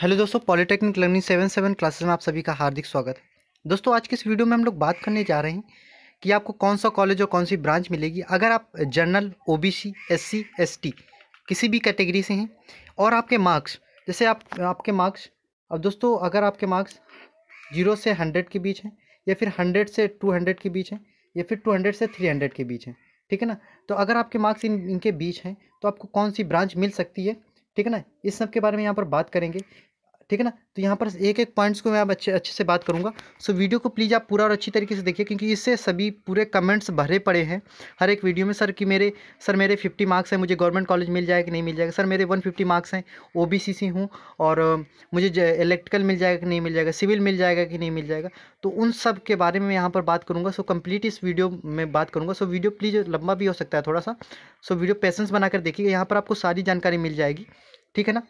hello दोस्तों polytechnic learning seven seven classes में आप सभी का हार्दिक स्वागत है दोस्तों आज के इस वीडियो में हम लोग बात करने जा रहे हैं कि आपको कौन सा कॉलेज और कौन सी ब्रांच मिलेगी अगर आप जनरल ओबीसी एससी एसटी किसी भी कैटेगरी से हैं और आपके मार्क्स जैसे आप आपके मार्क्स अब दोस्तों अगर आपके मार्क्स जीरो से हंड्रेड के बीच हैं या फिर हंड्रेड से टू हंड्रेड के बीच हैं या फिर टू हंड्रेड से थ्री हंड्रेड के बीच हैं ठीक है ना तो अगर आपके मार्क्स इन इनके बीच हैं तो आपको कौन सी ब्रांच मिल सकती है ठीक है ना इस सब के बारे में यहाँ पर बात करेंगे ठीक है ना तो यहाँ पर एक एक पॉइंट्स को मैं अब अच्छे अच्छे से बात करूँगा सो वीडियो को प्लीज़ आप पूरा और अच्छी तरीके से देखिए क्योंकि इससे सभी पूरे कमेंट्स भरे पड़े हैं हर एक वीडियो में सर कि मेरे सर मेरे फिफ्टी मार्क्स हैं मुझे गवर्नमेंट कॉलेज मिल जाएगा कि नहीं मिल जाएगा सर मेरे वन फिफ्टी मार्क्स हैं ओ बी सी सी हूँ और मुझे इलेक्ट्रिकल मिल जाएगा कि नहीं मिल जाएगा सिविल मिल जाएगा कि नहीं मिल जाएगा तो उन सब के बारे में यहाँ पर बात करूँगा सो कम्प्लीट इस वीडियो में बात करूँगा सो वीडियो प्लीज़ लंबा भी हो सकता है थोड़ा सा सो वीडियो पेशेंस बनाकर देखिएगा यहाँ पर आपको सारी जानकारी मिल जाएगी ठीक है ना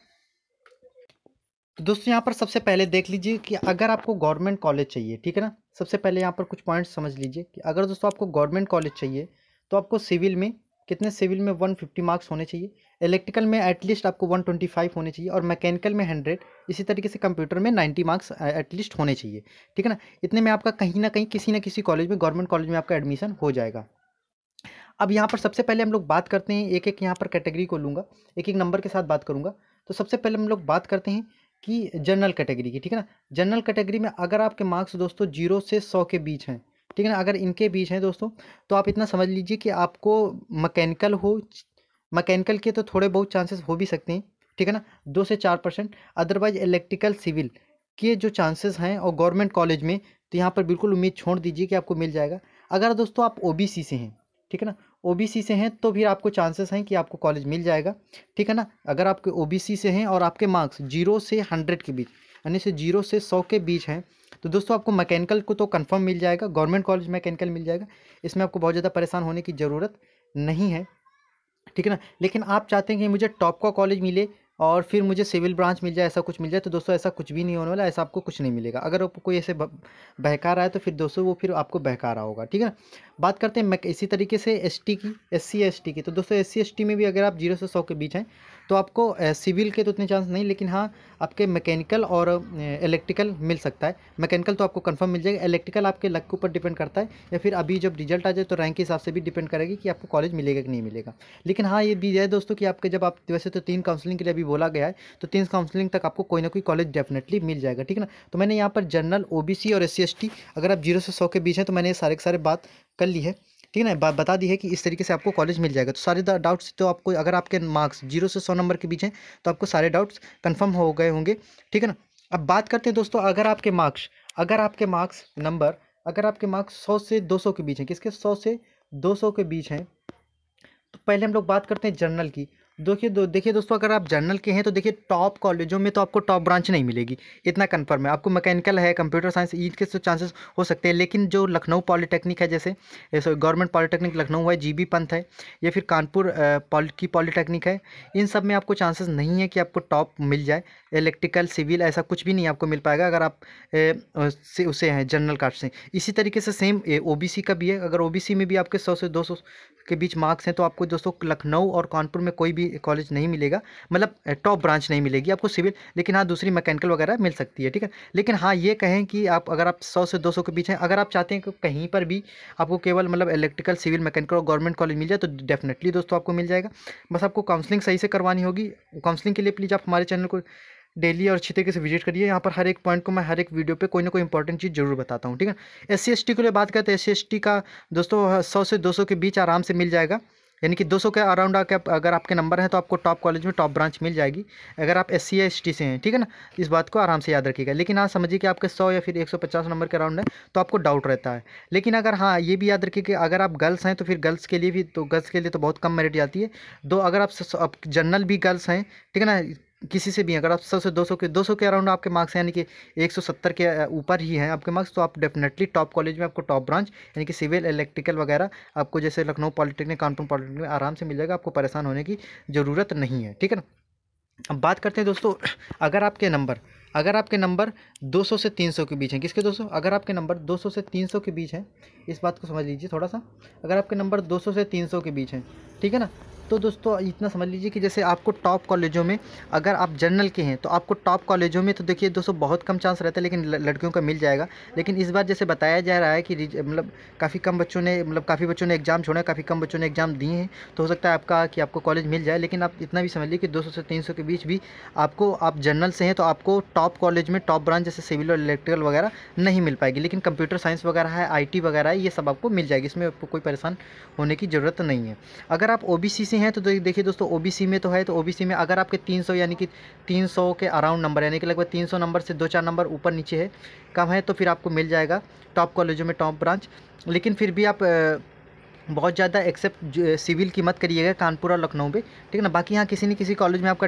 तो दोस्तों यहाँ पर सबसे पहले देख लीजिए कि अगर आपको गवर्नमेंट कॉलेज चाहिए ठीक है ना सबसे पहले यहाँ पर कुछ पॉइंट्स समझ लीजिए कि अगर दोस्तों आपको गवर्नमेंट कॉलेज चाहिए तो आपको सिविल में कितने सिविल में वन फिफ्टी मार्क्स होने चाहिए इलेक्ट्रिकल में एटलीस्ट आपको वन ट्वेंटी फाइव होने चाहिए और मैकेनिकल में हंड्रेड इसी तरीके से कंप्यूटर में नाइन्टी मार्क्स एटलीस्ट होने चाहिए ठीक है ना इतने में आपका कहीं ना कहीं किसी ना किसी कॉलेज में गवर्नमेंट कॉलेज में आपका एडमिशन हो जाएगा अब यहाँ पर सबसे पहले हम लोग बात करते हैं एक एक यहाँ पर कैटेगरी को लूँगा एक एक नंबर के साथ बात करूँगा तो सबसे पहले हम लोग बात करते हैं कि जनरल कैटेगरी की ठीक है ना जनरल कैटेगरी में अगर आपके मार्क्स दोस्तों जीरो से सौ के बीच हैं ठीक है ना अगर इनके बीच हैं दोस्तों तो आप इतना समझ लीजिए कि आपको मकैनिकल हो मकैनिकल के तो थोड़े बहुत चांसेस हो भी सकते हैं ठीक है ना दो से चार परसेंट अदरवाइज इलेक्ट्रिकल सिविल के जो चांसेस हैं और गवर्नमेंट कॉलेज में तो यहाँ पर बिल्कुल उम्मीद छोड़ दीजिए कि आपको मिल जाएगा अगर दोस्तों आप ओ से हैं ठीक है ना ओबीसी से हैं तो फिर आपको चांसेस हैं कि आपको कॉलेज मिल जाएगा ठीक है ना अगर आपके ओबीसी से हैं और आपके मार्क्स जीरो से हंड्रेड के बीच यानी से जीरो से सौ के बीच हैं तो दोस्तों आपको मैकेनिकल को तो कंफर्म मिल जाएगा गवर्नमेंट कॉलेज मैकेनिकल मिल जाएगा इसमें आपको बहुत ज़्यादा परेशान होने की ज़रूरत नहीं है ठीक है ना लेकिन आप चाहते हैं कि मुझे टॉप का कॉलेज मिले और फिर मुझे सिविल ब्रांच मिल जाए ऐसा कुछ मिल जाए तो दोस्तों ऐसा कुछ भी नहीं होने वाला ऐसा आपको कुछ नहीं मिलेगा अगर आपको कोई ऐसे बहका रहा है तो फिर दोस्तों वो फिर आपको बहका रहा होगा ठीक है ना बात करते हैं इसी तरीके से एस की एस सी की तो दोस्तों एस सी में भी अगर आप जीरो से सौ के बीच हैं तो आपको सिविल के तो इतने चांस नहीं लेकिन हाँ आपके मैकेनिकल और इलेक्ट्रिकल मिल सकता है मैकेनिकल तो आपको कंफर्म मिल जाएगा इलेक्ट्रिकल आपके लक के ऊपर डिपेंड करता है या फिर अभी जब रिजल्ट आ जाए तो रैंक के हिसाब से भी डिपेंड करेगी कि आपको कॉलेज मिलेगा कि नहीं मिलेगा लेकिन हाँ ये भी है दोस्तों कि आपके जब आप वैसे तो तीन काउंसलिंग के लिए अभी बोला गया है तो तीन काउंसलिंग तक आपको कोई ना कोई कॉलेज डेफिनेटली मिल जाएगा ठीक है ना तो मैंने यहाँ पर जनरल ओ और एस अगर आप जीरो से सौ के बीच हैं तो मैंने ये सारे के सारे बात कर ली है ठीक है ना बता दी है कि इस तरीके से आपको कॉलेज मिल जाएगा तो सारे डाउट्स तो आपको अगर आपके मार्क्स जीरो से सौ नंबर के बीच हैं तो आपको सारे डाउट्स कन्फर्म हो गए होंगे ठीक है ना अब बात करते हैं दोस्तों अगर आपके मार्क्स अगर आपके मार्क्स नंबर अगर आपके मार्क्स सौ से दो सौ के बीच हैं किसके सौ से दो सौ के बीच हैं तो पहले हम लोग बात करते हैं जर्नल की देखिए दो देखिए दोस्तों अगर आप जनरल के हैं तो देखिए टॉप कॉलेजों में तो आपको टॉप ब्रांच नहीं मिलेगी इतना कन्फर्म है आपको मैकेनिकल है कंप्यूटर साइंस इनके के तो चांसेस हो सकते हैं लेकिन जो लखनऊ पॉलीटेक्निक है जैसे गवर्नमेंट पॉलीटेक्निक लखनऊ है जी पंथ है या फिर कानपुर पॉल की पॉलीटेक्निक है इन सब में आपको चांसेस नहीं है कि आपको टॉप मिल जाए इलेक्ट्रिकल सिविल ऐसा कुछ भी नहीं आपको मिल पाएगा अगर आप ए, से उसे हैं जनरल कास्ट से इसी तरीके से सेम ओ का भी है अगर ओ में भी आपके सौ से दो के बीच मार्क्स हैं तो आपको दोस्तों लखनऊ और कानपुर में कोई भी कॉलेज नहीं मिलेगा मतलब टॉप ब्रांच नहीं मिलेगी आपको सिविल लेकिन हाँ दूसरी मैकेनिकल वगैरह मिल सकती है ठीक है लेकिन हाँ ये कहें कि आप अगर आप सौ से दो के बीच हैं अगर आप चाहते हैं कि कहीं पर भी आपको केवल मतलब इलेक्ट्रिकल सिविल मैकेनिकल और गवर्नमेंट कॉलेज मिल जाए तो डेफिनेटली दोस्तों आपको मिल जाएगा बस आपको काउंसलिंग सही से करवानी होगी काउंसलिंग के लिए प्लीज़ आप हमारे चैनल को डेली और अच्छी तरीके से विजिट करिए यहाँ पर हर एक पॉइंट को मैं हर एक वीडियो पे कोई ना कोई इंपॉर्टेंट चीज़ जरूर बताता हूँ ठीक है एस सी के लिए बात करें तो एस का दोस्तों सौ से दो सौ के बीच आराम से मिल जाएगा यानी कि 200 के अराउंड आके अगर आपके नंबर हैं तो आपको टॉप कॉलेज में टॉप ब्रांच मिल जाएगी अगर आप एस सी एस टी से हैं ठीक है ना इस बात को आराम से याद रखिएगा लेकिन हाँ समझिए कि आपके 100 या फिर 150 नंबर के अराउंड है तो आपको डाउट रहता है लेकिन अगर हाँ ये भी याद रखिए कि अगर आप गर्ल्स हैं तो फिर गर्ल्स के लिए भी तो गर्ल्स के लिए तो बहुत कम मेरिट जाती है दो अगर आप जनरल भी गर्ल्स हैं ठीक है ना किसी से भी अगर आप सौ से दो सौ के दो सौ के अराउंड आपके मार्क्स हैं यानी कि एक सौ सत्तर के ऊपर ही हैं आपके मार्क्स तो आप डेफिनेटली टॉप कॉलेज में आपको टॉप ब्रांच यानी कि सिविल इलेक्ट्रिकल वगैरह आपको जैसे लखनऊ पॉलिटेक्निक कानपुर पॉलिटेक्निक में आराम से मिल जाएगा आपको परेशान होने की ज़रूरत नहीं है ठीक है ना अब बात करते हैं दोस्तों अगर आपके नंबर अगर आपके नंबर 200 से 300 के बीच हैं किसके दोस्तों अगर आपके नंबर 200 से 300 के बीच हैं इस बात को समझ लीजिए थोड़ा सा अगर आपके नंबर 200 से 300 के बीच हैं ठीक है ना तो दोस्तों इतना समझ लीजिए कि जैसे आपको टॉप कॉलेजों में अगर आप जनरल के हैं तो आपको टॉप कॉलेजों में तो देखिए दोस्तों बहुत कम चांस रहता है लेकिन लड़कियों का मिल जाएगा लेकिन इस बार जैसे बताया जा रहा है कि मतलब काफ़ी कम बच्चों ने मतलब काफ़ी बच्चों ने एग्ज़ाम छोड़ा काफ़ी कम बच्चों ने एग्ज़ाम दिए हैं तो हो सकता है आपका कि आपको कॉलेज मिल जाए लेकिन आप इतना भी समझ लीजिए कि दो से तीन के बीच भी आपको आप जनरल से हैं तो आपको टॉप कॉलेज में टॉप ब्रांच जैसे सिविल और इलेक्ट्रिकल वगैरह नहीं मिल पाएगी लेकिन कंप्यूटर साइंस वगैरह है आई वगैरह है ये सब आपको मिल जाएगी इसमें आपको कोई परेशान होने की ज़रूरत नहीं है अगर आप ओ से ओबीसी हैं तो देखिए दोस्तों ओबीसी में तो है तो ओबीसी में अगर आपके 300 यानी कि 300 के अराउंड नंबर यानी कि लगभग 300 नंबर से दो चार नंबर ऊपर नीचे है कम है तो फिर आपको मिल जाएगा टॉप कॉलेजों में टॉप ब्रांच लेकिन फिर भी आप बहुत ज़्यादा एक्सेप्ट सिविल की मत करिएगा कानपुर और लखनऊ में ठीक है ना बाकी यहाँ किसी न किसी कॉलेज में आपका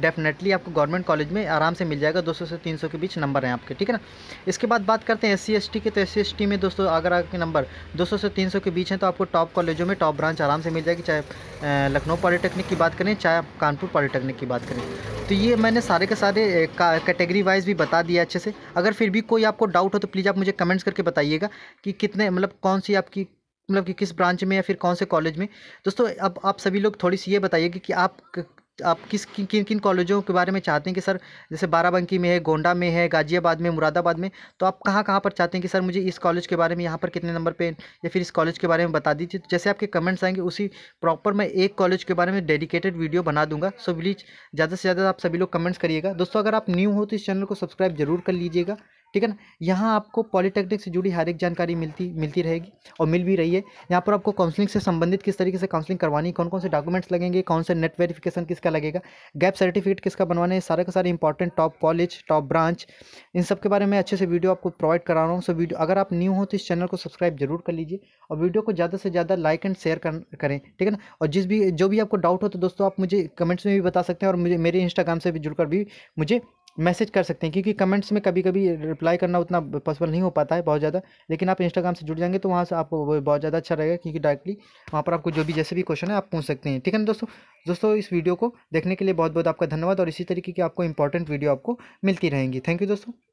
डेफिनेटली आपको गवर्नमेंट कॉलेज में आराम से मिल जाएगा 200 से 300 के बीच नंबर हैं आपके ठीक है ना इसके बाद बात करते हैं एस सी के तो एस सी में दोस्तों अगर आपके नंबर दो से तीन के बीच हैं तो आपको टॉप कॉलेजों में टॉप ब्रांच आराम से मिल जाएगी चाहे लखनऊ पॉलीटेक्निक की बात करें चाहे आप कानपुर पॉलीटेक्निक की बात करें तो ये मैंने सारे के सारे कैटेगरी वाइज भी बता दिया अच्छे से अगर फिर भी कोई आपको डाउट हो तो प्लीज़ आप मुझे कमेंट्स करके बताइएगा कि कितने मतलब कौन सी आपकी मतलब कि किस ब्रांच में या फिर कौन से कॉलेज में दोस्तों अब आप सभी लोग थोड़ी सी ये बताइए कि, कि आप आप किस किन किन किन कॉलेजों के बारे में चाहते हैं कि सर जैसे बाराबंकी में है गोंडा में है गाजियाबाद में मुरादाबाद में तो आप कहाँ कहाँ पर चाहते हैं कि सर मुझे इस कॉलेज के बारे में यहाँ पर कितने नंबर पे या फिर इस कॉलेज के बारे में बता दीजिए तो जैसे आपके कमेंट्स आएंगे उसी प्रॉपर मैं एक कॉलेज के बारे में डेडिकेटेड वीडियो बना दूंगा सो प्लीज़ ज़्यादा से ज़्यादा आप सभी लोग कमेंट्स करिएगा दोस्तों अगर आप न्यू हो तो इस चैनल को सब्सक्राइब जरूर कर लीजिएगा ठीक है ना यहाँ आपको पॉलीटेक्निक से जुड़ी हर एक जानकारी मिलती मिलती रहेगी और मिल भी रही है यहाँ पर आपको काउंसलिंग से संबंधित किस तरीके से काउंसलिंग करवानी कौन कौन से डॉक्यूमेंट्स लगेंगे कौन से नेट वेरिफिकेशन किसका लगेगा गैप सर्टिफिकेट किसका बनवाना है सारे का सारे important top college top branch इन सब के बारे में अच्छे से वीडियो आपको प्रोवाइड करा रहा हूँ सो वीडियो अगर आप न्यू हो तो इस चैनल को सब्सक्राइब जरूर कर लीजिए और वीडियो को ज़्यादा से ज़्यादा लाइक एंड शेयर करें ठीक है ना और जिस भी जो भी आपको डाउट हो तो दोस्तों आप मुझे कमेंट्स में भी बता सकते हैं और मुझे मेरे इंस्टाग्राम से भी जुड़कर भी मुझे मैसेज कर सकते हैं क्योंकि कमेंट्स में कभी कभी रिप्लाई करना उतना पॉसिबल नहीं हो पाता है बहुत ज़्यादा लेकिन आप इंस्टाग्राम से जुड़ जाएंगे तो वहाँ से आपको बहुत ज़्यादा अच्छा रहेगा क्योंकि डायरेक्टली वहाँ पर आपको जो भी जैसे भी क्वेश्चन है आप पूछ सकते हैं ठीक है ना दोस्तों दोस्तों इस वीडियो को देखने के लिए बहुत बहुत आपका धन्यवाद और इसी तरीके की आपको इंपॉर्टेंट वीडियो आपको मिलती रहेंगी थैंक यू दोस्तों